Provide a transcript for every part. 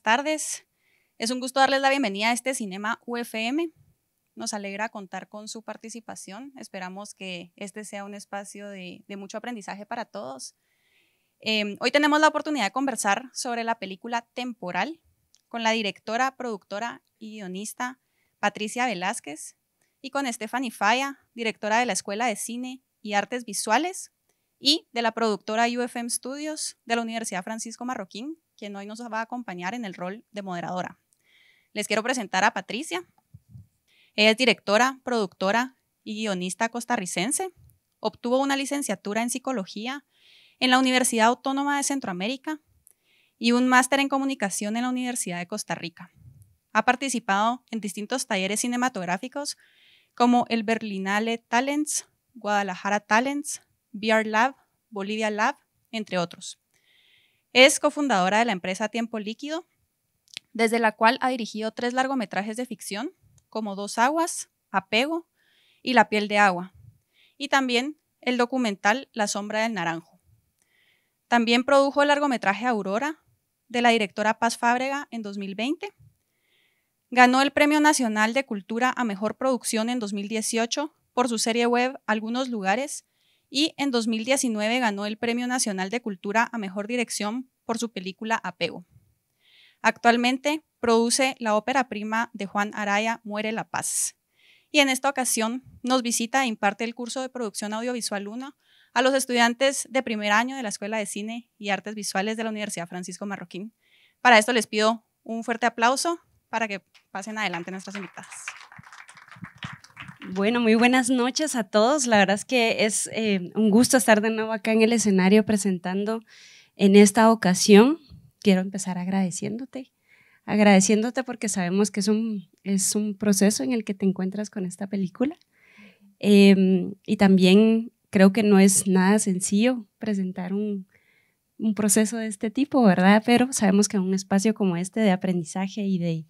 tardes. Es un gusto darles la bienvenida a este Cinema UFM. Nos alegra contar con su participación. Esperamos que este sea un espacio de, mucho aprendizaje para todos. Em, hoy tenemos la oportunidad de conversar sobre la película Temporal con la directora, productora y guionista Patricia Velázquez y con Stephanie Faya, directora de la Escuela de Cine y Artes Visuales y de la productora UFM Studios de la Universidad Francisco Marroquín, quien hoy nos va a acompañar en el rol de moderadora. Les quiero presentar a Patricia. Ella es directora, productora y guionista costarricense. Obtuvo una licenciatura en psicología en la Universidad Autónoma de Centroamérica y un máster en comunicación en la Universidad de Costa Rica. Ha participado en distintos talleres cinematográficos como el Berlinale Talents, Guadalajara Talents, VR Lab, Bolivia Lab, entre otros. Es cofundadora de la empresa Tiempo Líquido, desde la cual ha dirigido tres largometrajes de ficción, como Dos Aguas, Apego y La piel de agua, y también el documental La sombra del naranjo. También produjo el largometraje Aurora, de la directora Paz Fábrega en 2020. Ganó el Premio Nacional de Cultura a Mejor Producción en 2018 por su serie web Algunos Lugares, y en 2019 ganó el Premio Nacional de Cultura a Mejor Dirección por su película Apego. Actualmente produce la ópera prima de Juan Araya, Muere la Paz. Y en esta ocasión nos visita e imparte el curso de producción audiovisual 1 a los estudiantes de primer año de la Escuela de Cine y Artes Visuales de la Universidad Francisco Marroquín. Para esto les pido un fuerte aplauso para que pasen adelante nuestras invitadas. Bueno, muy buenas noches a todos. La verdad es que es eh, un gusto estar de nuevo acá en el escenario presentando en esta ocasión. Quiero empezar agradeciéndote, agradeciéndote porque sabemos que es un, es un proceso en el que te encuentras con esta película. Em, y también creo que no es nada sencillo presentar un, un proceso de este tipo, ¿verdad? Pero sabemos que un espacio como este de aprendizaje y de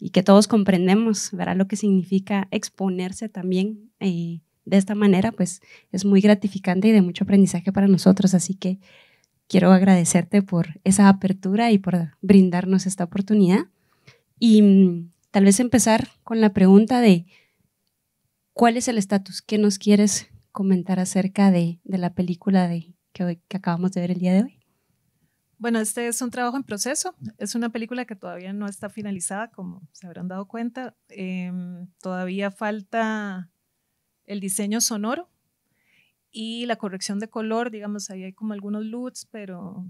y que todos comprendemos, verá Lo que significa exponerse también eh, de esta manera, pues es muy gratificante y de mucho aprendizaje para nosotros. Así que quiero agradecerte por esa apertura y por brindarnos esta oportunidad. Y mm, tal vez empezar con la pregunta de, ¿cuál es el estatus? ¿Qué nos quieres comentar acerca de, la película de, que acabamos de ver el día de hoy? Bueno, este es un trabajo en proceso. Mm. Es una película que todavía no está finalizada, como se habrán dado cuenta. Em, todavía falta el diseño sonoro y la corrección de color. Digamos, ahí hay como algunos LUTs, pero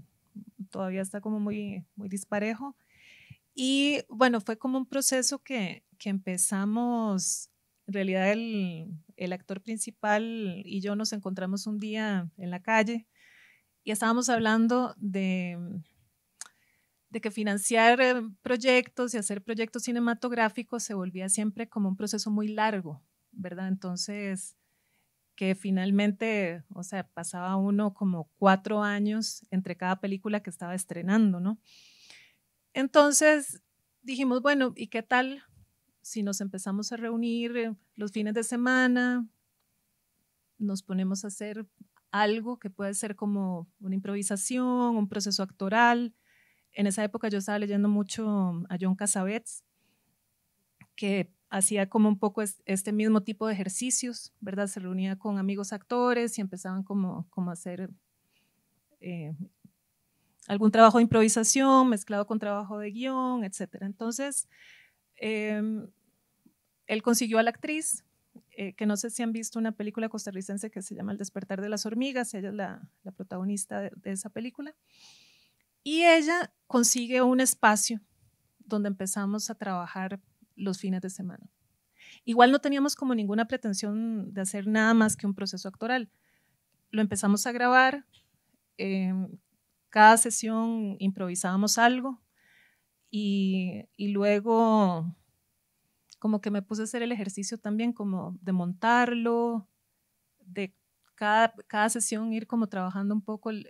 todavía está como muy, muy disparejo. Y bueno, fue como un proceso que, que empezamos. En realidad, el, el actor principal y yo nos encontramos un día en la calle y estábamos hablando de, de que financiar eh, proyectos y hacer proyectos cinematográficos se volvía siempre como un proceso muy largo, ¿verdad? Entonces, que finalmente, o sea, pasaba uno como cuatro años entre cada película que estaba estrenando, ¿no? Entonces dijimos, bueno, ¿y qué tal si nos empezamos a reunir eh, los fines de semana? Nos ponemos a hacer algo que puede ser como una improvisación, un proceso actoral. En esa época yo estaba leyendo mucho a John Cassavetes, que hacía como un poco este mismo tipo de ejercicios, ¿verdad? Se reunía con amigos actores y empezaban como, como a hacer eh, algún trabajo de improvisación mezclado con trabajo de guión, etc. Entonces, em, él consiguió a la actriz eh, que no sé si han visto una película costarricense que se llama El despertar de las hormigas, ella es la, protagonista de, esa película, y ella consigue un espacio donde empezamos a trabajar los fines de semana. Igual no teníamos como ninguna pretensión de hacer nada más que un proceso actoral. Lo empezamos a grabar, em, cada sesión improvisábamos algo y luego como que me puse a hacer el ejercicio también, como de montarlo, de cada, cada sesión ir como trabajando un poco el,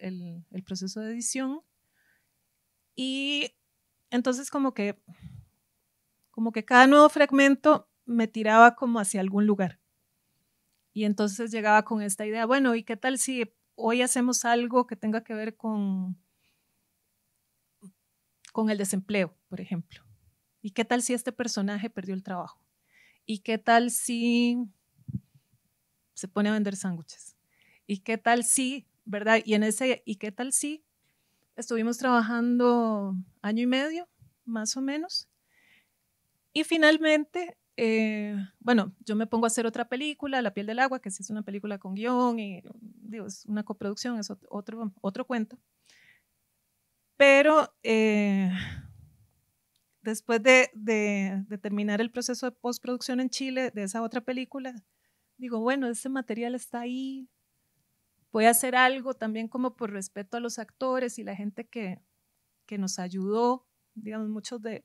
proceso de edición. Y entonces como que, como que cada nuevo fragmento me tiraba como hacia algún lugar. Y entonces llegaba con esta idea, bueno, ¿y qué tal si hoy hacemos algo que tenga que ver con, con el desempleo, por ejemplo? ¿Y qué tal si este personaje perdió el trabajo? ¿Y qué tal si se pone a vender sándwiches? ¿Y qué tal si, verdad? Y en ese, ¿y qué tal si estuvimos trabajando año y medio, más o menos? Y finalmente, eh, bueno, yo me pongo a hacer otra película, La piel del agua, que sí es una película con guión y es una coproducción, es otro, otro cuento. Pero eh, después de, terminar el proceso de postproducción en Chile de esa otra película, digo, bueno, ese material está ahí, voy a hacer algo también como por respeto a los actores y la gente que, nos ayudó, digamos, muchos de,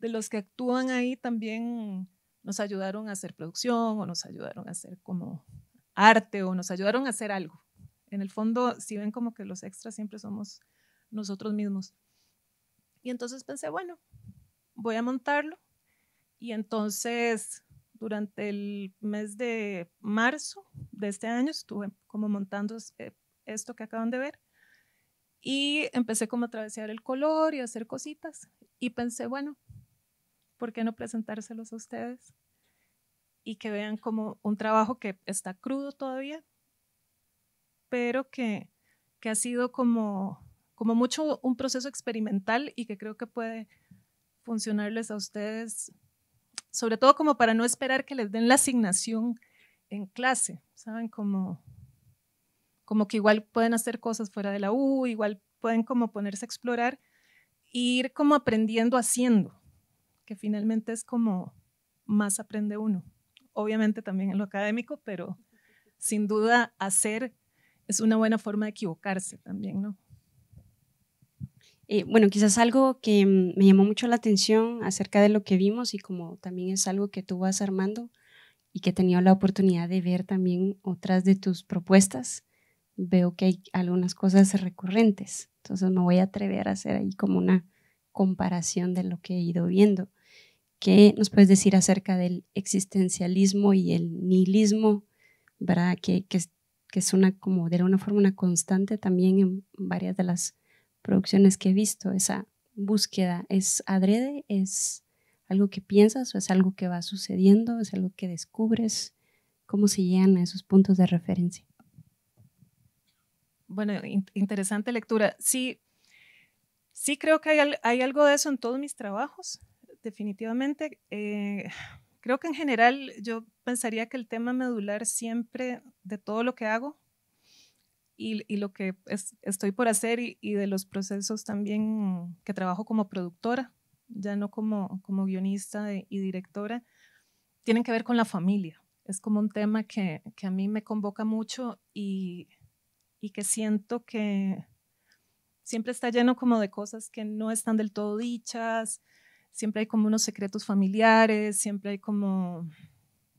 los que actúan ahí también nos ayudaron a hacer producción o nos ayudaron a hacer como arte o nos ayudaron a hacer algo. En el fondo, si ven como que los extras siempre somos nosotros mismos. Y entonces pensé, bueno, voy a montarlo. Y entonces, durante el mes de marzo de este año, estuve como montando eh, esto que acaban de ver. Y empecé como a travesear el color y a hacer cositas. Y pensé, bueno, ¿por qué no presentárselos a ustedes? Y que vean como un trabajo que está crudo todavía, pero que, que ha sido como, como mucho un proceso experimental y que creo que puede funcionarles a ustedes, sobre todo como para no esperar que les den la asignación en clase, ¿saben? Como, como que igual pueden hacer cosas fuera de la U, igual pueden como ponerse a explorar e ir como aprendiendo haciendo, que finalmente es como más aprende uno. Obviamente también en lo académico, pero sin duda hacer es una buena forma de equivocarse también, ¿no? Eh, bueno, quizás algo que mm, me llamó mucho la atención acerca de lo que vimos y como también es algo que tú vas armando y que he tenido la oportunidad de ver también otras de tus propuestas, veo que hay algunas cosas recurrentes. Entonces me voy a atrever a hacer ahí como una comparación de lo que he ido viendo. ¿Qué nos puedes decir acerca del existencialismo y el nihilismo, verdad? Que, es una, como de alguna forma una constante también en varias de las producciones que he visto, esa búsqueda es adrede, es algo que piensas o es algo que va sucediendo, es algo que descubres, cómo se llegan a esos puntos de referencia. Bueno, interesante lectura. Sí, sí creo que hay, algo de eso en todos mis trabajos, definitivamente. Eh, creo que en general yo pensaría que el tema medular siempre de todo lo que hago y, lo que estoy por hacer y, de los procesos también que trabajo como productora, ya no como, guionista y directora, tienen que ver con la familia. Es como un tema que, a mí me convoca mucho y, y que siento que siempre está lleno como de cosas que no están del todo dichas, siempre hay como unos secretos familiares, siempre hay como,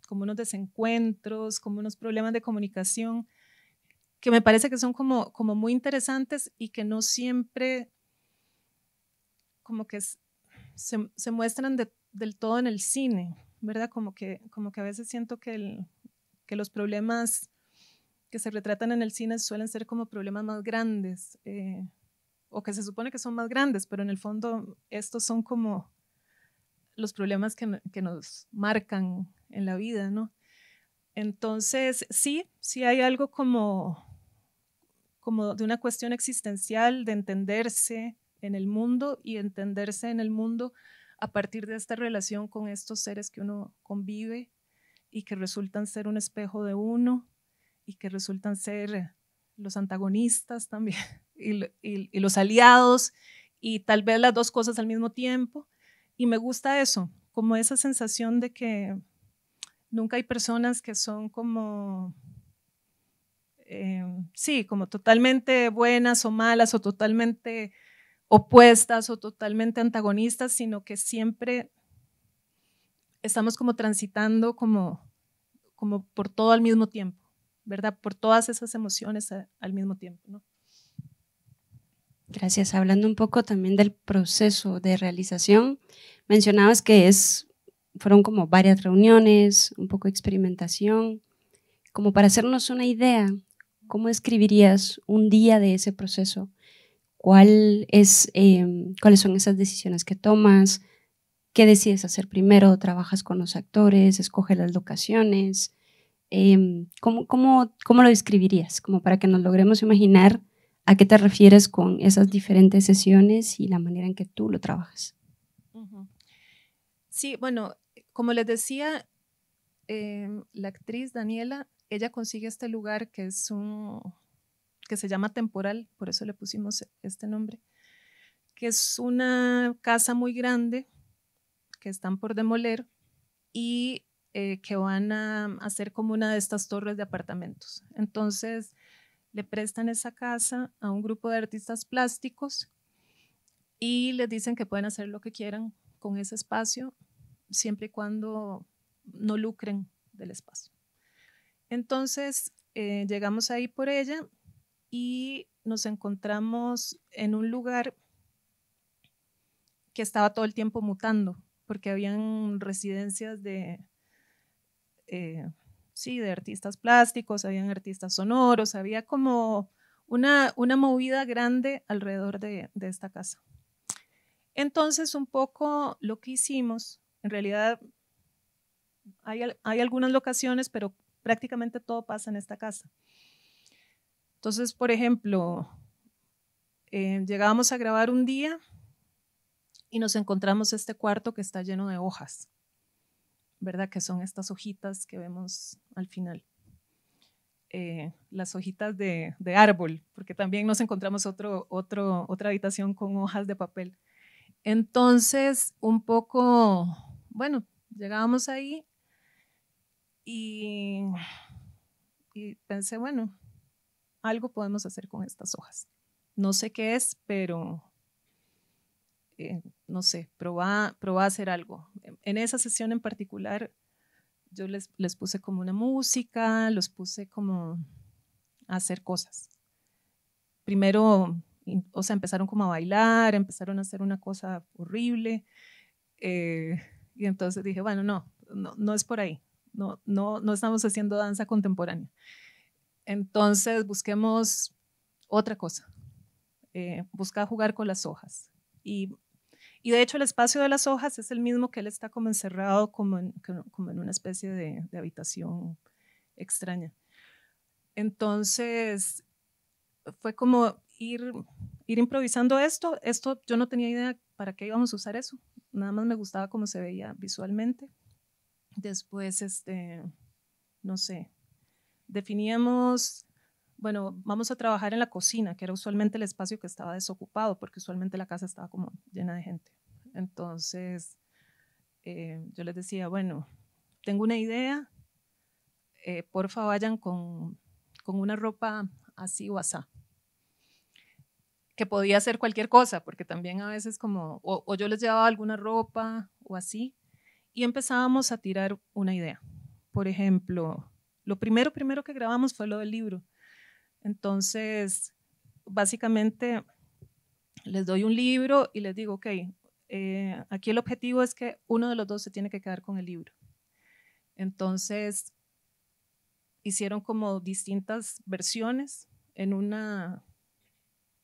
como unos desencuentros, como unos problemas de comunicación que me parece que son como, como muy interesantes y que no siempre como que se, muestran del todo en el cine, ¿verdad? Como que, como que a veces siento que, el, que los problemas que se retratan en el cine suelen ser como problemas más grandes, eh, o que se supone que son más grandes, pero en el fondo estos son como los problemas que, que nos marcan en la vida, ¿no? Entonces, sí, sí hay algo como, como de una cuestión existencial, de entenderse en el mundo y entenderse en el mundo a partir de esta relación con estos seres que uno convive y que resultan ser un espejo de uno y que resultan ser los antagonistas también y, los aliados y tal vez las dos cosas al mismo tiempo. Y me gusta eso, como esa sensación de que nunca hay personas que son como Em, sí, como totalmente buenas o malas o totalmente opuestas o totalmente antagonistas, sino que siempre estamos como transitando como, como por todo al mismo tiempo, ¿verdad? Por todas esas emociones al mismo tiempo, ¿no? Gracias. Hablando un poco también del proceso de realización, mencionabas que es, fueron como varias reuniones, un poco de experimentación, como para hacernos una idea ¿Cómo describirías un día de ese proceso? ¿Cuál es, em, ¿Cuáles son esas decisiones que tomas? ¿Qué decides hacer primero? ¿Trabajas con los actores? ¿Escoges las locaciones? Em, ¿cómo, cómo, cómo, lo describirías? Como para que nos logremos imaginar a qué te refieres con esas diferentes sesiones y la manera en que tú lo trabajas. Sí, bueno, como les decía, em, la actriz Daniela ella consigue este lugar que es un que se llama Temporal, por eso le pusimos este nombre, que es una casa muy grande que están por demoler y eh, que van a hacer como una de estas torres de apartamentos. Entonces le prestan esa casa a un grupo de artistas plásticos y les dicen que pueden hacer lo que quieran con ese espacio, siempre y cuando no lucren del espacio. Entonces eh, llegamos ahí por ella y nos encontramos en un lugar que estaba todo el tiempo mutando, porque habían residencias de, eh, sí, de artistas plásticos, habían artistas sonoros, había como una, movida grande alrededor de, esta casa. Entonces, un poco lo que hicimos, en realidad hay, hay, algunas locaciones, pero prácticamente todo pasa en esta casa. Entonces, por ejemplo, eh, llegábamos a grabar un día y nos encontramos este cuarto que está lleno de hojas, ¿verdad? Que son estas hojitas que vemos al final. Eh, las hojitas de, árbol, porque también nos encontramos otra habitación con hojas de papel. Entonces, un poco, bueno, llegábamos ahí y, pensé, bueno, algo podemos hacer con estas hojas. No sé qué es, pero eh, no sé, probá, a hacer algo. En esa sesión en particular, yo les, puse como una música, los puse como a hacer cosas. Primero, o sea, empezaron como a bailar, empezaron a hacer una cosa horrible. Eh, y entonces dije, bueno, no, no es por ahí no, no, estamos haciendo danza contemporánea. Entonces, busquemos otra cosa. Eh, busca jugar con las hojas. Y, de hecho, el espacio de las hojas es el mismo que él está como encerrado, como en, una especie de, habitación extraña. Entonces, fue como ir, ir improvisando esto. Esto yo no tenía idea para qué íbamos a usar eso. Nada más me gustaba cómo se veía visualmente. Después, este, no sé, definíamos, bueno, vamos a trabajar en la cocina, que era usualmente el espacio que estaba desocupado, porque usualmente la casa estaba como llena de gente. Entonces, eh, yo les decía, bueno, tengo una idea, por eh, porfa vayan con, una ropa así o asá. Que podía ser cualquier cosa, porque también a veces como, o yo les llevaba alguna ropa o así, y empezábamos a tirar una idea. Por ejemplo, lo primero, primero que grabamos fue lo del libro. Entonces, básicamente, les doy un libro y les digo, ok, eh, aquí el objetivo es que uno de los dos se tiene que quedar con el libro. Entonces, hicieron como distintas versiones. En una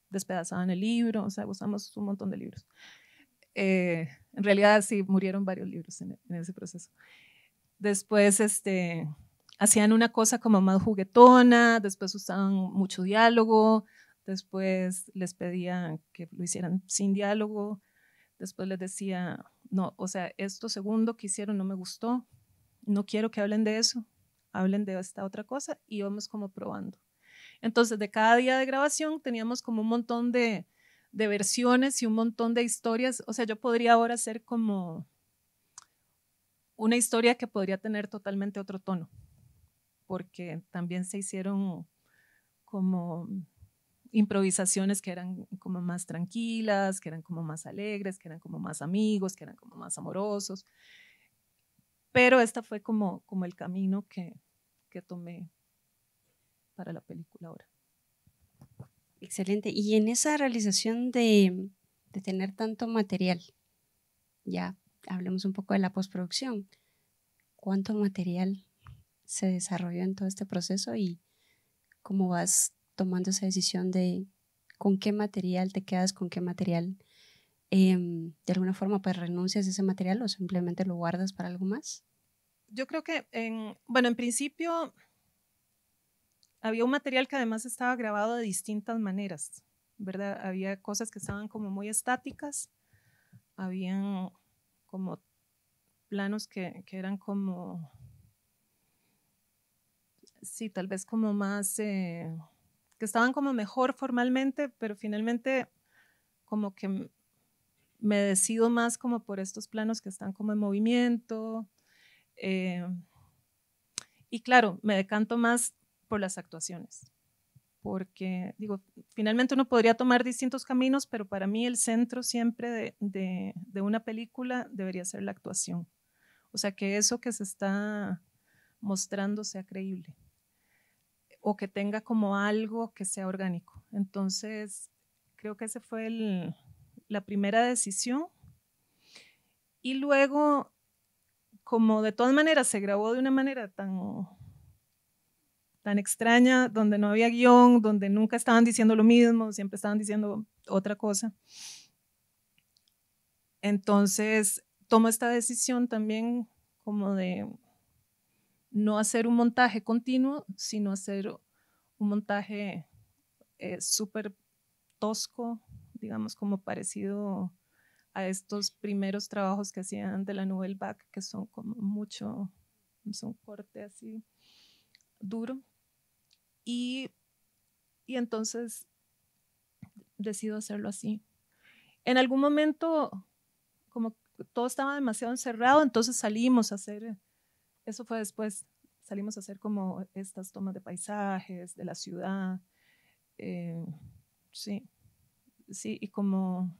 despedazada en el libro, o sea, usamos un montón de libros. Eh, en realidad sí murieron varios libros en, ese proceso. Después este, hacían una cosa como más juguetona, después usaban mucho diálogo, después les pedían que lo hicieran sin diálogo, después les decía, no, o sea, esto segundo que hicieron no me gustó, no quiero que hablen de eso, hablen de esta otra cosa y vamos como probando. Entonces, de cada día de grabación teníamos como un montón de, de versiones y un montón de historias. O sea, yo podría ahora hacer como una historia que podría tener totalmente otro tono, porque también se hicieron como improvisaciones que eran como más tranquilas, que eran como más alegres, que eran como más amigos, que eran como más amorosos. Pero esta fue como, como el camino que, que tomé para la película ahora. Excelente. Y en esa realización de, tener tanto material, ya hablemos un poco de la postproducción. ¿Cuánto material se desarrolló en todo este proceso y cómo vas tomando esa decisión de con qué material te quedas, con qué material em, de alguna forma pues renuncias a ese material o simplemente lo guardas para algo más? Yo creo que, bueno, en principio había un material que además estaba grabado de distintas maneras, ¿verdad? Había cosas que estaban como muy estáticas, habían como planos que, que eran como, sí, tal vez como más, eh, que estaban como mejor formalmente, pero finalmente como que me decido más como por estos planos que están como en movimiento. Eh, y claro, me decanto más por las actuaciones. Porque, digo, finalmente uno podría tomar distintos caminos, pero para mí el centro siempre de, una película debería ser la actuación. O sea, que eso que se está mostrando sea creíble o que tenga como algo que sea orgánico. Entonces, creo que esa fue la primera decisión. Y luego, como de todas maneras se grabó de una manera tan tan extraña, donde no había guión, donde nunca estaban diciendo lo mismo, siempre estaban diciendo otra cosa. Entonces, tomo esta decisión también como de no hacer un montaje continuo, sino hacer un montaje eh, súper tosco, digamos como parecido a estos primeros trabajos que hacían de la Nouvelle Back, que son como mucho, son corte así duro, y, entonces decido hacerlo así. En algún momento, como todo estaba demasiado encerrado, entonces salimos a hacer, eso fue después, salimos a hacer como estas tomas de paisajes, de la ciudad. Eh, sí, sí, y como,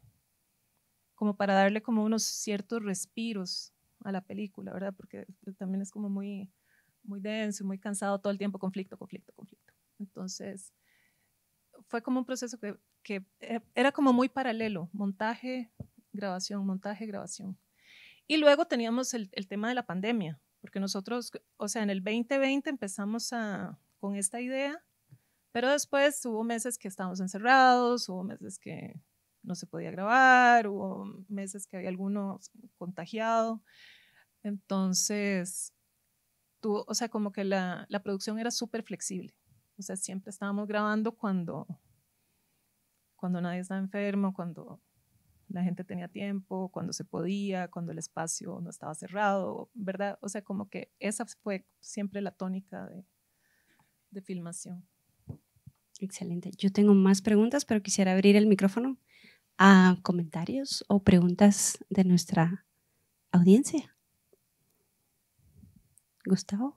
como para darle como unos ciertos respiros a la película, ¿verdad? Porque también es como muy, muy denso, muy cansado todo el tiempo, conflicto, conflicto, conflicto entonces, fue como un proceso que, eh, era como muy paralelo, montaje, grabación, montaje, grabación. Y luego teníamos el, tema de la pandemia, porque nosotros, o sea, en el 2020 empezamos con esta idea, pero después hubo meses que estábamos encerrados, hubo meses que no se podía grabar, hubo meses que había algunos contagiado. Entonces, o sea, como que la, la producción era súper flexible. O sea, siempre estábamos grabando cuando, cuando nadie estaba enfermo, cuando la gente tenía tiempo, cuando se podía, cuando el espacio no estaba cerrado, ¿verdad? O sea, como que esa fue siempre la tónica de, de filmación. Excelente. Yo tengo más preguntas, pero quisiera abrir el micrófono a comentarios o preguntas de nuestra audiencia. Gustavo.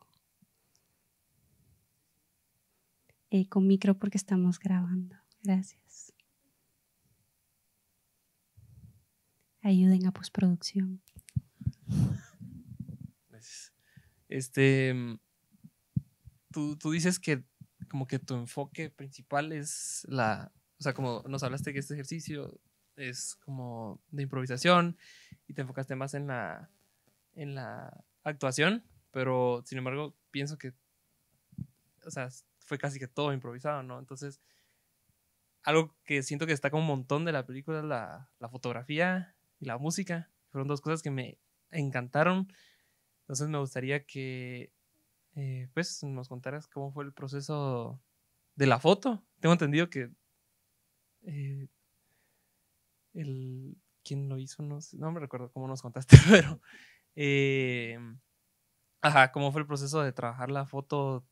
Eh, con micro porque estamos grabando. Gracias. Ayuden a postproducción. Este, mm, tú, tú dices que como que tu enfoque principal es la, o sea, como nos hablaste que este ejercicio es como de improvisación y te enfocaste más en la, en la actuación, pero sin embargo pienso que, o sea, fue casi que todo improvisado, ¿no? Entonces, algo que siento que está como un montón de la película es la, fotografía y la música. Fueron dos cosas que me encantaron. Entonces me gustaría que eh, pues nos contaras cómo fue el proceso de la foto. Tengo entendido que eh, el quién lo hizo, no, no me recuerdo cómo nos contaste, pero eh, ajá, cómo fue el proceso de trabajar la foto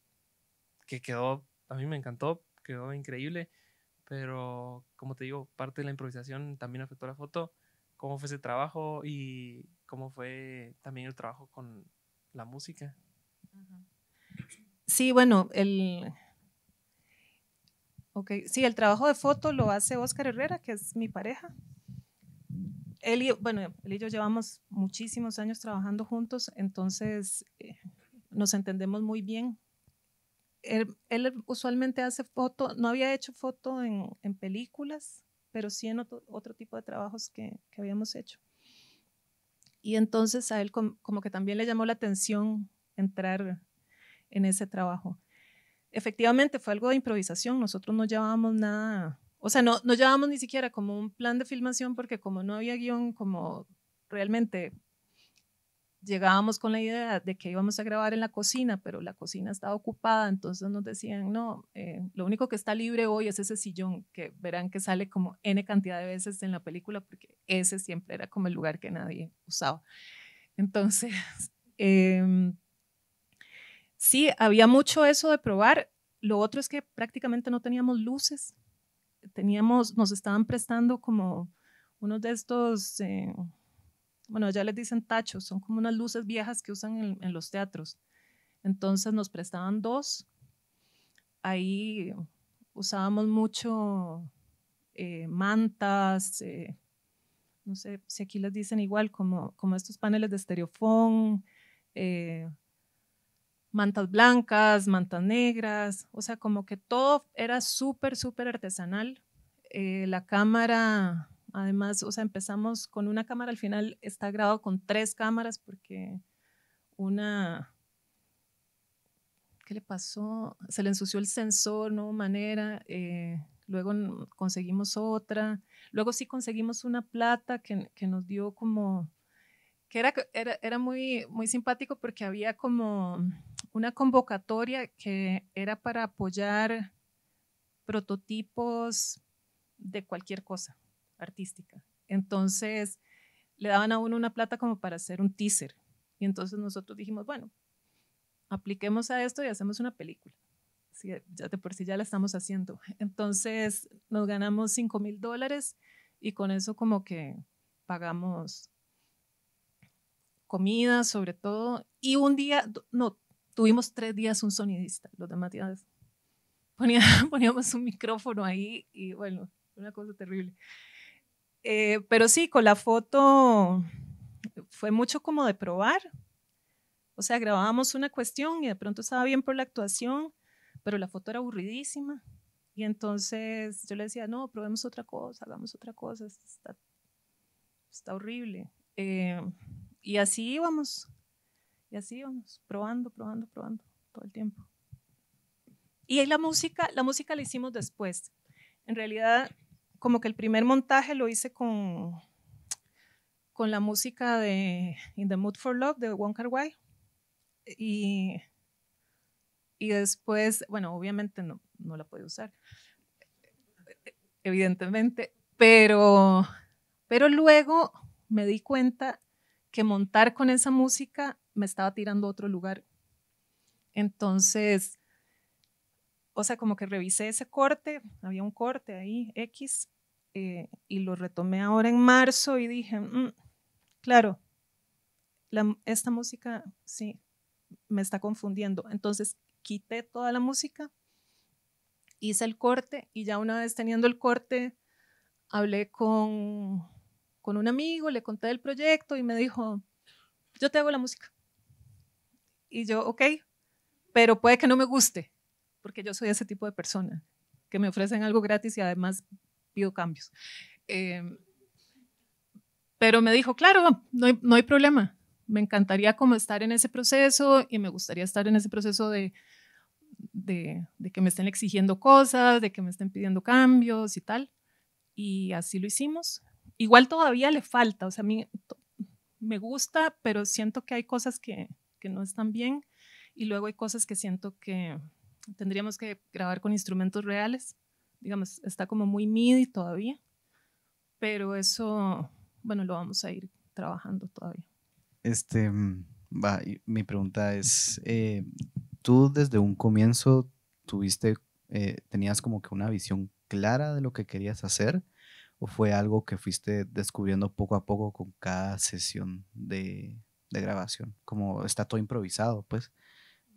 que quedó, a mí me encantó, quedó increíble, pero como te digo, parte de la improvisación también afectó la foto, cómo fue ese trabajo y cómo fue también el trabajo con la música. Sí, bueno, el... Okay. Sí, el trabajo de foto lo hace Óscar Herrera, que es mi pareja. Él y, bueno, él y yo llevamos muchísimos años trabajando juntos, entonces eh, nos entendemos muy bien él, usualmente hace foto, no había hecho foto en, películas, pero sí en otro, tipo de trabajos que, habíamos hecho. Y entonces a él como que también le llamó la atención entrar en ese trabajo. Efectivamente fue algo de improvisación, nosotros no llevábamos nada, o sea, no, no llevábamos ni siquiera como un plan de filmación porque como no había guión, como realmente llegábamos con la idea de que íbamos a grabar en la cocina, pero la cocina estaba ocupada, entonces nos decían, no, eh, lo único que está libre hoy es ese sillón, que verán que sale como N cantidad de veces en la película, porque ese siempre era como el lugar que nadie usaba. Entonces, em, sí, había mucho eso de probar. Lo otro es que prácticamente no teníamos luces. Teníamos, nos estaban prestando como unos de estos... Eh, bueno, ya les dicen tachos, son como unas luces viejas que usan en, los teatros. Entonces nos prestaban dos. Ahí usábamos mucho eh, mantas, eh, no sé si aquí les dicen igual, como, como estos paneles de estereofón, eh, mantas blancas, mantas negras, o sea, como que todo era súper, súper artesanal. la cámara Además, o sea, empezamos con una cámara, al final está grabado con tres cámaras porque una... ¿Qué le pasó? Se le ensució el sensor, no manera. Eh, luego conseguimos otra. Luego sí conseguimos una plata que, nos dio como que era, era, era, muy, muy simpático porque había como una convocatoria que era para apoyar prototipos de cualquier cosa artística. Entonces, le daban a uno una plata como para hacer un teaser. Y entonces nosotros dijimos, bueno, apliquemos a esto y hacemos una película. Sí, ya de por sí ya la estamos haciendo. Entonces nos ganamos 5 mil dólares y con eso como que pagamos comida sobre todo. Y un día, no, tuvimos tres días un sonidista, los demás días poníamos un micrófono ahí y bueno, una cosa terrible. Eh, pero sí, con la foto fue mucho como de probar. O sea, grabábamos una cuestión y de pronto estaba bien por la actuación, pero la foto era aburridísima. Y entonces yo le decía, no, probemos otra cosa, hagamos otra cosa, está, está horrible. Eh, y así íbamos, y así íbamos, probando, probando, probando, todo el tiempo. Y la música, la música la hicimos después. En realidad, como que el primer montaje lo hice con, con la música de In the Mood for Love de Wong Kar Y, y después, bueno, obviamente no, la pude usar, evidentemente, pero, pero luego me di cuenta que montar con esa música me estaba tirando a otro lugar. Entonces o sea, como que revisé ese corte, había un corte ahí, X, eh, y lo retomé ahora en marzo y dije, mm, claro, esta música, sí, me está confundiendo. Entonces quité toda la música, hice el corte y ya una vez teniendo el corte, hablé con, con un amigo, le conté el proyecto y me dijo, yo te hago la música. Y yo, ok, pero puede que no me guste porque yo soy ese tipo de persona, que me ofrecen algo gratis y además pido cambios. Em, pero me dijo, claro, no hay, problema, me encantaría como estar en ese proceso y me gustaría estar en ese proceso de, de, que me estén exigiendo cosas, de que me estén pidiendo cambios y tal. Y así lo hicimos. Igual todavía le falta, o sea, a mí me gusta, pero siento que hay cosas que no están bien y luego hay cosas que siento que, tendríamos que grabar con instrumentos reales. Digamos, está como muy MIDI todavía, pero eso, bueno, lo vamos a ir trabajando todavía. Este, mm, va, mi pregunta es, eh, ¿tú desde un comienzo tuviste, eh, tenías como que una visión clara de lo que querías hacer? ¿O fue algo que fuiste descubriendo poco a poco con cada sesión de, de grabación? Como está todo improvisado, pues.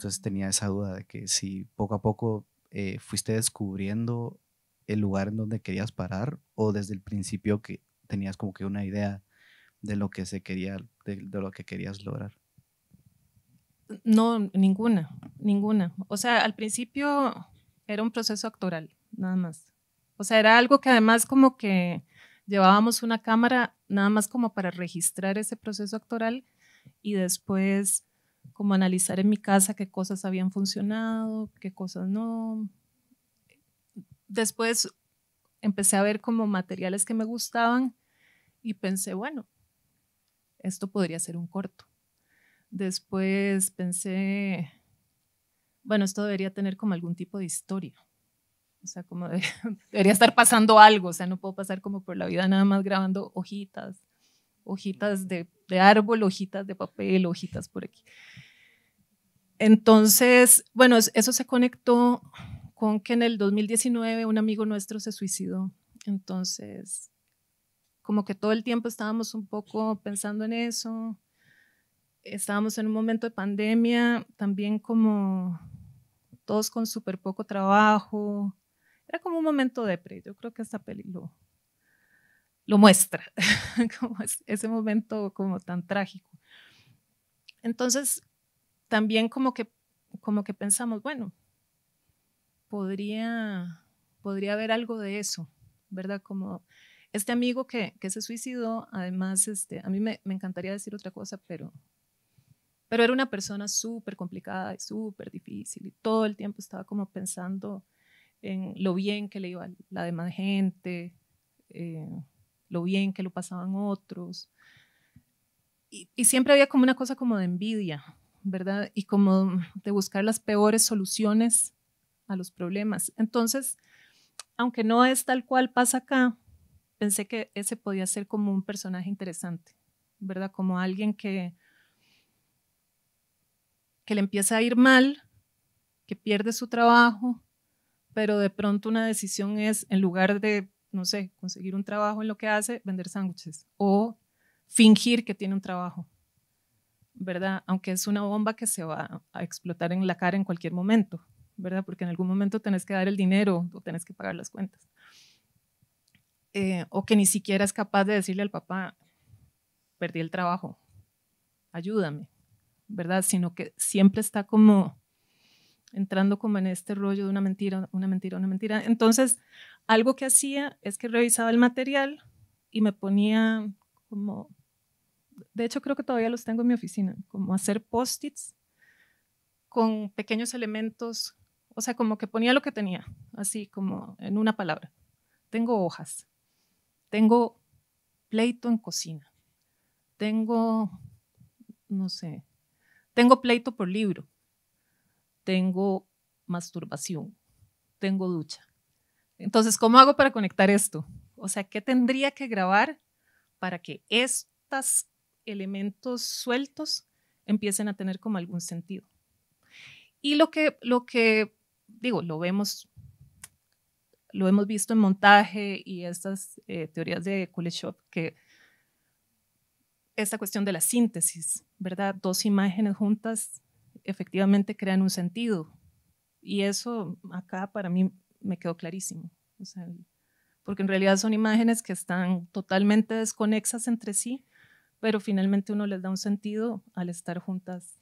Entonces tenía esa duda de que si poco a poco eh, fuiste descubriendo el lugar en donde querías parar o desde el principio que tenías como que una idea de lo que se quería, de, de lo que querías lograr. No, ninguna, ninguna. O sea, al principio era un proceso actoral, nada más. O sea, era algo que además como que llevábamos una cámara nada más como para registrar ese proceso actoral y después como analizar en mi casa qué cosas habían funcionado, qué cosas no. Después empecé a ver como materiales que me gustaban y pensé, bueno, esto podría ser un corto. Después pensé, bueno, esto debería tener como algún tipo de historia. O sea, como debería estar pasando algo. O sea, no puedo pasar como por la vida nada más grabando hojitas, hojitas de de árbol, hojitas de papel, hojitas por aquí. Entonces, bueno, eso se conectó con que en el 2019 un amigo nuestro se suicidó. Entonces, como que todo el tiempo estábamos un poco pensando en eso. Estábamos en un momento de pandemia, también como todos con súper poco trabajo. Era como un momento de pre. Yo creo que esta peligro lo muestra, como ese momento como tan trágico. Entonces, también como que, como que pensamos, bueno, podría, podría haber algo de eso, ¿verdad? Como este amigo que, se suicidó, además, este, a mí me, encantaría decir otra cosa, pero, pero era una persona súper complicada y súper difícil y todo el tiempo estaba como pensando en lo bien que le iba la demás gente, eh, lo bien que lo pasaban otros. Y, siempre había como una cosa como de envidia, ¿verdad? Y como de buscar las peores soluciones a los problemas. Entonces, aunque no es tal cual pasa acá, pensé que ese podía ser como un personaje interesante, ¿verdad? Como alguien que, que le empieza a ir mal, que pierde su trabajo, pero de pronto una decisión es, en lugar de no sé, conseguir un trabajo en lo que hace, vender sándwiches o fingir que tiene un trabajo, ¿verdad? Aunque es una bomba que se va a explotar en la cara en cualquier momento, ¿verdad? Porque en algún momento tenés que dar el dinero o tenés que pagar las cuentas. Eh, o que ni siquiera es capaz de decirle al papá, perdí el trabajo, ayúdame, ¿verdad? Sino que siempre está como entrando como en este rollo de una mentira, una mentira, una mentira. Entonces, algo que hacía es que revisaba el material y me ponía como, de hecho creo que todavía los tengo en mi oficina, como hacer post-its con pequeños elementos, o sea, como que ponía lo que tenía, así como en una palabra. Tengo hojas, tengo pleito en cocina, tengo, no sé, tengo pleito por libro, tengo masturbación, tengo ducha. Entonces, ¿cómo hago para conectar esto? O sea, ¿qué tendría que grabar para que estos elementos sueltos empiecen a tener como algún sentido? Y lo que, lo que digo, lo vemos, lo hemos visto en montaje y estas eh, teorías de Kuleshov, que esta cuestión de la síntesis, ¿verdad? Dos imágenes juntas efectivamente crean un sentido. Y eso acá para mí me quedó clarísimo. porque en realidad son imágenes que están totalmente desconexas entre sí, pero finalmente uno les da un sentido al estar juntas,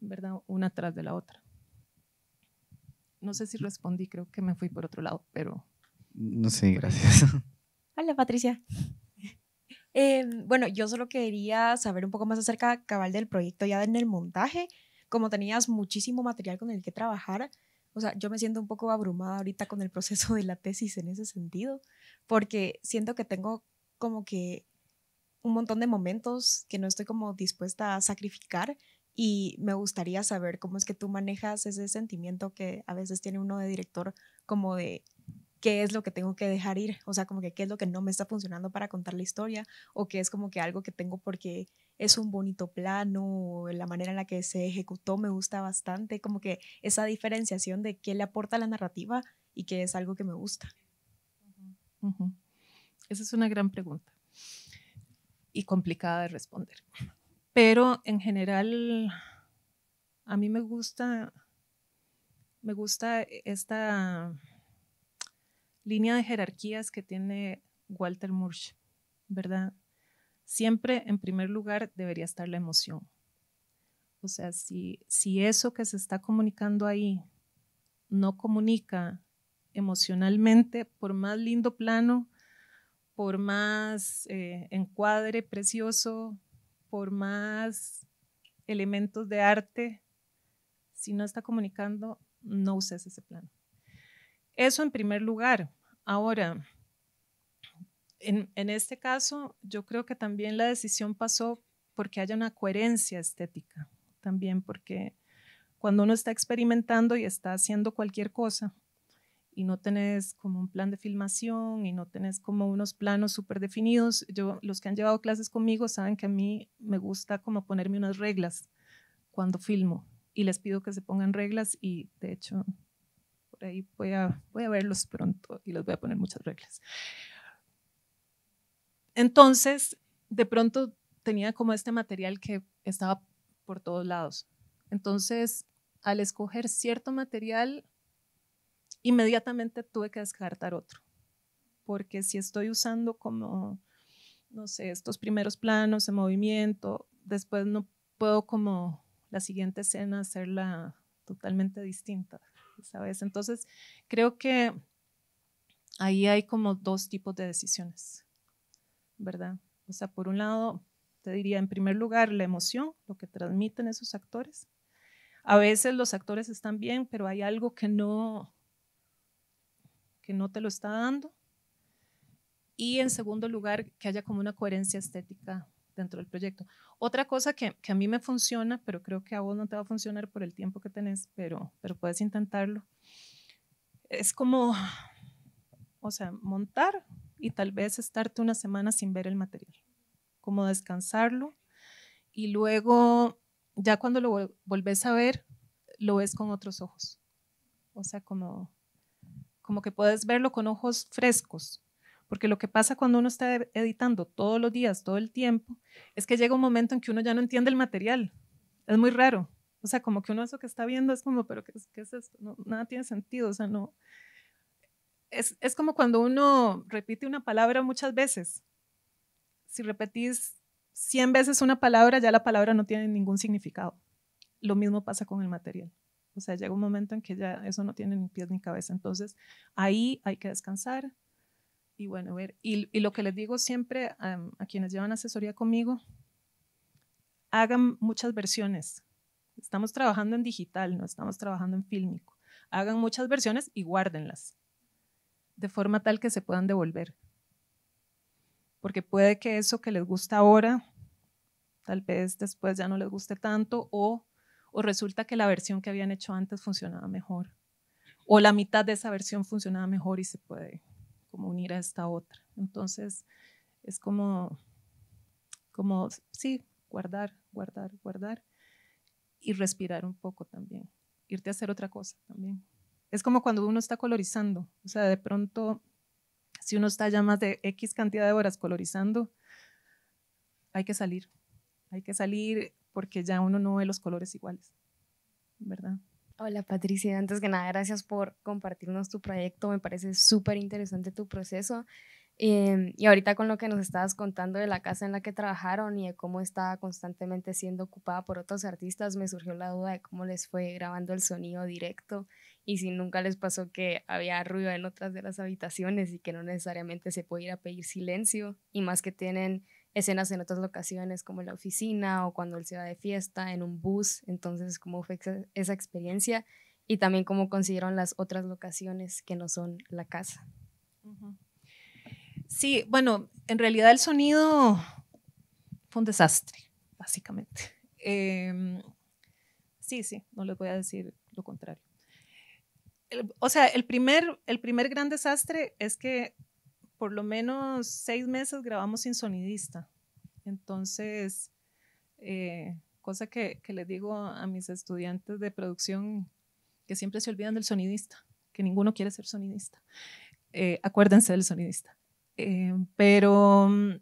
¿verdad? Una tras de la otra. No sé si respondí, creo que me fui por otro lado, pero... No sé, gracias. Hola, Patricia. Eh, bueno, yo solo quería saber un poco más acerca cabal del proyecto ya en el montaje como tenías muchísimo material con el que trabajar, o sea, yo me siento un poco abrumada ahorita con el proceso de la tesis en ese sentido, porque siento que tengo como que un montón de momentos que no estoy como dispuesta a sacrificar y me gustaría saber cómo es que tú manejas ese sentimiento que a veces tiene uno de director como de qué es lo que tengo que dejar ir, o sea, como que qué es lo que no me está funcionando para contar la historia, o qué es como que algo que tengo porque es un bonito plano, o la manera en la que se ejecutó me gusta bastante, como que esa diferenciación de qué le aporta la narrativa y qué es algo que me gusta. Esa es una gran pregunta y complicada de responder. Pero en general, a mí me gusta, me gusta esta línea de jerarquías que tiene Walter Murch, ¿verdad? Siempre en primer lugar debería estar la emoción. O sea, si, si eso que se está comunicando ahí no comunica emocionalmente, por más lindo plano, por más eh, encuadre precioso, por más elementos de arte, si no está comunicando, no uses ese plano. Eso en primer lugar. Ahora, en, este caso, yo creo que también la decisión pasó porque haya una coherencia estética, también porque cuando uno está experimentando y está haciendo cualquier cosa y no tenés como un plan de filmación y no tenés como unos planos súper definidos, yo, los que han llevado clases conmigo saben que a mí me gusta como ponerme unas reglas cuando filmo y les pido que se pongan reglas y de hecho ahí voy a, voy a verlos pronto y los voy a poner muchas reglas. Entonces, de pronto tenía como este material que estaba por todos lados. Entonces, al escoger cierto material, inmediatamente tuve que descartar otro, porque si estoy usando como, no sé, estos primeros planos en movimiento, después no puedo como la siguiente escena hacerla totalmente distinta, ¿sabes? Entonces, creo que ahí hay como dos tipos de decisiones, ¿verdad? O sea, por un lado, te diría, en primer lugar, la emoción, lo que transmiten esos actores. A veces los actores están bien, pero hay algo que no, que no te lo está dando. Y en segundo lugar, que haya como una coherencia estética dentro del proyecto. Otra cosa que, a mí me funciona, pero creo que a vos no te va a funcionar por el tiempo que tenés, pero, puedes intentarlo, es como, o sea, montar y tal vez estarte una semana sin ver el material, como descansarlo y luego ya cuando lo volvés a ver, lo ves con otros ojos. O sea, como, como que puedes verlo con ojos frescos, porque lo que pasa cuando uno está editando todos los días, todo el tiempo, es que llega un momento en que uno ya no entiende el material. Es muy raro. O sea, como que uno eso que está viendo es como, pero ¿qué, es esto? nada tiene sentido. O sea, no. Es, es como cuando uno repite una palabra muchas veces. Si repetís 100 veces una palabra, ya la palabra no tiene ningún significado. Lo mismo pasa con el material. O sea, llega un momento en que ya eso no tiene ni pies ni cabeza. Entonces, ahí hay que descansar, y bueno, ver, y, lo que les digo siempre a quienes llevan asesoría conmigo, hagan muchas versiones. Estamos trabajando en digital, no estamos trabajando en fílmico. Hagan muchas versiones y guárdenlas, de forma tal que se puedan devolver. Porque puede que eso que les gusta ahora, tal vez después ya no les guste tanto o resulta que la versión que habían hecho antes funcionaba mejor o la mitad de esa versión funcionaba mejor y se puede como unir a esta otra. Entonces, es como, como, sí, guardar, guardar, guardar y respirar un poco también, irte a hacer otra cosa también. Es como cuando uno está colorizando, o sea, de pronto, si uno está ya más de X cantidad de horas colorizando, hay que salir, hay que salir porque ya uno no ve los colores iguales, ¿verdad? Hola Patricia, antes que nada, gracias por compartirnos tu proyecto, me parece súper interesante tu proceso. Em, y ahorita con lo que nos estabas contando de la casa en la que trabajaron y de cómo estaba constantemente siendo ocupada por otros artistas, me surgió la duda de cómo les fue grabando el sonido directo y si nunca les pasó que había ruido en otras de las habitaciones y que no necesariamente se puede ir a pedir silencio y más que tienen escenas en otras locaciones como la oficina o cuando él se va de fiesta en un bus, entonces cómo fue esa experiencia y también cómo consiguieron las otras locaciones que no son la casa. Sí, bueno, en realidad el sonido fue un desastre, básicamente. Em, sí, sí, no les voy a decir lo contrario. o sea, el primer, el primer gran desastre es que por lo menos seis meses grabamos sin sonidista. Entonces, eh, cosa que, que, les digo a mis estudiantes de producción, que siempre se olvidan del sonidista, que ninguno quiere ser sonidista. Eh, acuérdense del sonidista. Eh, pero mm,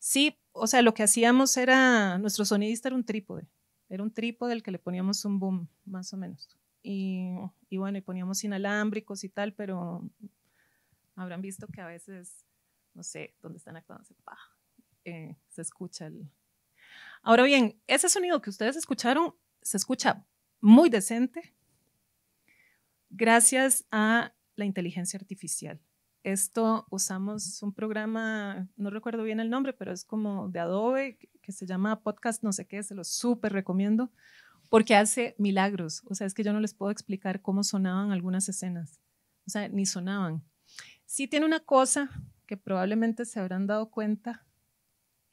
sí, o sea, lo que hacíamos era, nuestro sonidista era un trípode, era un trípode al que le poníamos un boom, más o menos. Y, y bueno, y poníamos inalámbricos y tal, pero Habrán visto que a veces, no sé, dónde están actuando, eh, se, escucha el... Ahora bien, ese sonido que ustedes escucharon se escucha muy decente gracias a la inteligencia artificial. Esto usamos un programa, no recuerdo bien el nombre, pero es como de Adobe, que se llama Podcast no sé qué, se lo súper recomiendo, porque hace milagros. O sea, es que yo no les puedo explicar cómo sonaban algunas escenas. O sea, ni sonaban. Sí tiene una cosa que probablemente se habrán dado cuenta,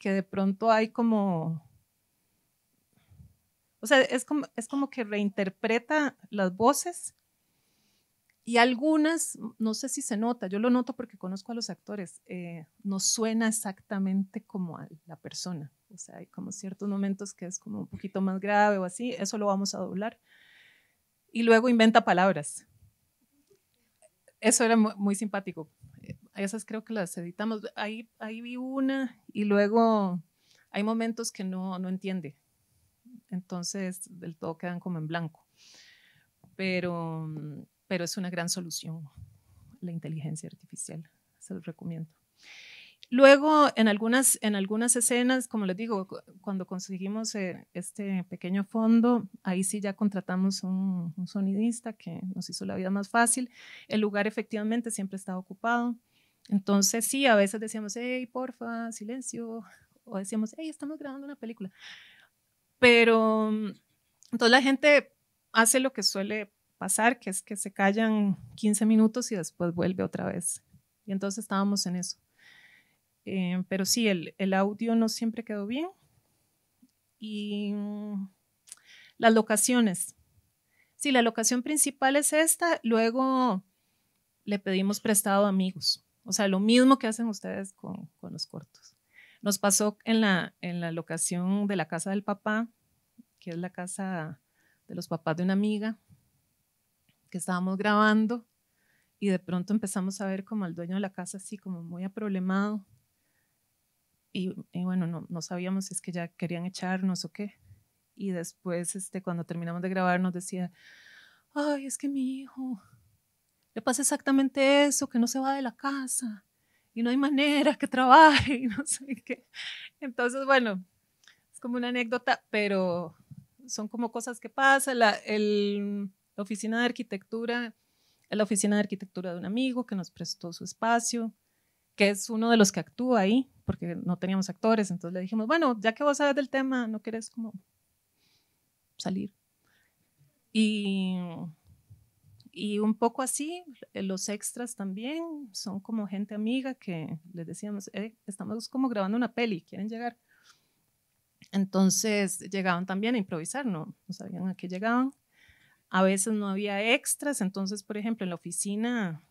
que de pronto hay como, o sea, es como, que reinterpreta las voces y algunas, no sé si se nota, yo lo noto porque conozco a los actores, eh, no suena exactamente como a la persona. O sea, hay como ciertos momentos que es como un poquito más grave o así, eso lo vamos a doblar. Y luego inventa palabras eso era muy, simpático. Eh, esas creo que las editamos. Ahí, ahí vi una y luego hay momentos que no, no entiende. Entonces, del todo quedan como en blanco. Pero, mm, pero es una gran solución la inteligencia artificial. Se lo recomiendo. Luego, en algunas, en algunas escenas, como les digo, cuando conseguimos eh, este pequeño fondo, ahí sí ya contratamos un, sonidista que nos hizo la vida más fácil. El lugar efectivamente siempre estaba ocupado. Entonces, sí, a veces decíamos, hey, porfa, silencio. O decíamos, hey, estamos grabando una película. Pero, mm, entonces la gente hace lo que suele pasar, que es que se callan 15 minutos y después vuelve otra vez. Y entonces estábamos en eso. Eh, pero sí, el, audio no siempre quedó bien. Y mm, las locaciones. Sí, la locación principal es esta. Luego le pedimos prestado a amigos. O sea, lo mismo que hacen ustedes con, los cortos. Nos pasó en la, en la locación de la casa del papá, que es la casa de los papás de una amiga, que estábamos grabando y de pronto empezamos a ver como al dueño de la casa así como muy aproblemado y, bueno, no, sabíamos si es que ya querían echarnos o qué. Y después, este, cuando terminamos de grabar, nos decía, ay, es que mi hijo le pasa exactamente eso, que no se va de la casa y no hay manera que trabaje no sé qué. Entonces, bueno, es como una anécdota, pero son como cosas que pasan. La, el, la oficina de arquitectura la oficina de arquitectura de un amigo que nos prestó su espacio, que es uno de los que actúa ahí, porque no teníamos actores, entonces le dijimos, bueno, ya que vos sabes del tema, ¿no querés como salir? Y, y un poco así, eh, los extras también son como gente amiga que les decíamos, eh, estamos como grabando una peli, ¿quieren llegar? Entonces llegaban también a improvisar, no, no sabían a qué llegaban. A veces no había extras, entonces, por ejemplo, en la oficina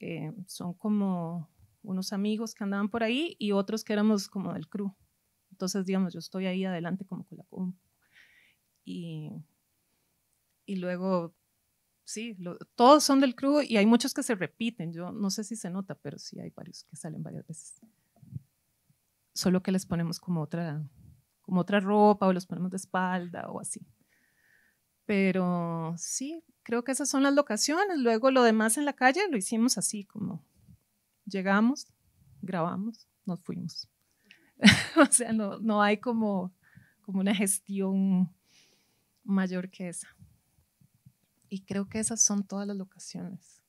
eh, son como unos amigos que andaban por ahí y otros que éramos como del crew. Entonces, digamos, yo estoy ahí adelante como con la compu. Y, luego, sí, todos son del crew y hay muchos que se repiten. Yo no sé si se nota, pero sí hay varios que salen varias veces. Solo que les ponemos como otra, como otra ropa o los ponemos de espalda o así. Pero sí, creo que esas son las locaciones. Luego lo demás en la calle lo hicimos así, como llegamos, grabamos, nos fuimos. o sea, no, no hay como, como una gestión mayor que esa. Y creo que esas son todas las locaciones.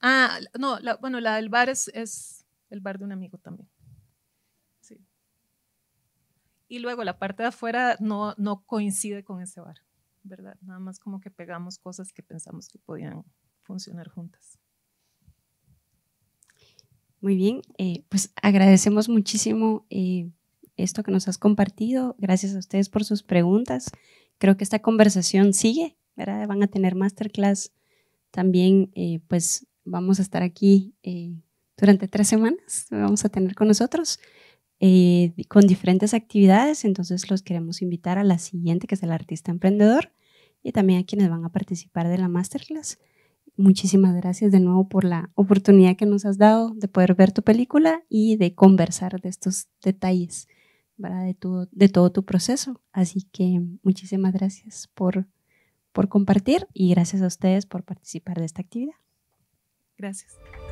Ah, no, bueno, la del bar es, el bar de un amigo también. Sí. Y luego la parte de afuera no, no coincide con ese bar, ¿verdad? Nada más como que pegamos cosas que pensamos que podían funcionar juntas. Muy bien, eh, pues agradecemos muchísimo eh, esto que nos has compartido. Gracias a ustedes por sus preguntas. Creo que esta conversación sigue, Van a tener masterclass. También, eh, pues, vamos a estar aquí durante tres semanas. Vamos a tener con nosotros con diferentes actividades. Entonces, los queremos invitar a la siguiente, que es el artista emprendedor, y también a quienes van a participar de la masterclass muchísimas gracias de nuevo por la oportunidad que nos has dado de poder ver tu película y de conversar de estos detalles, De, todo tu proceso. Así que muchísimas gracias por compartir y gracias a ustedes por participar de esta actividad. Gracias.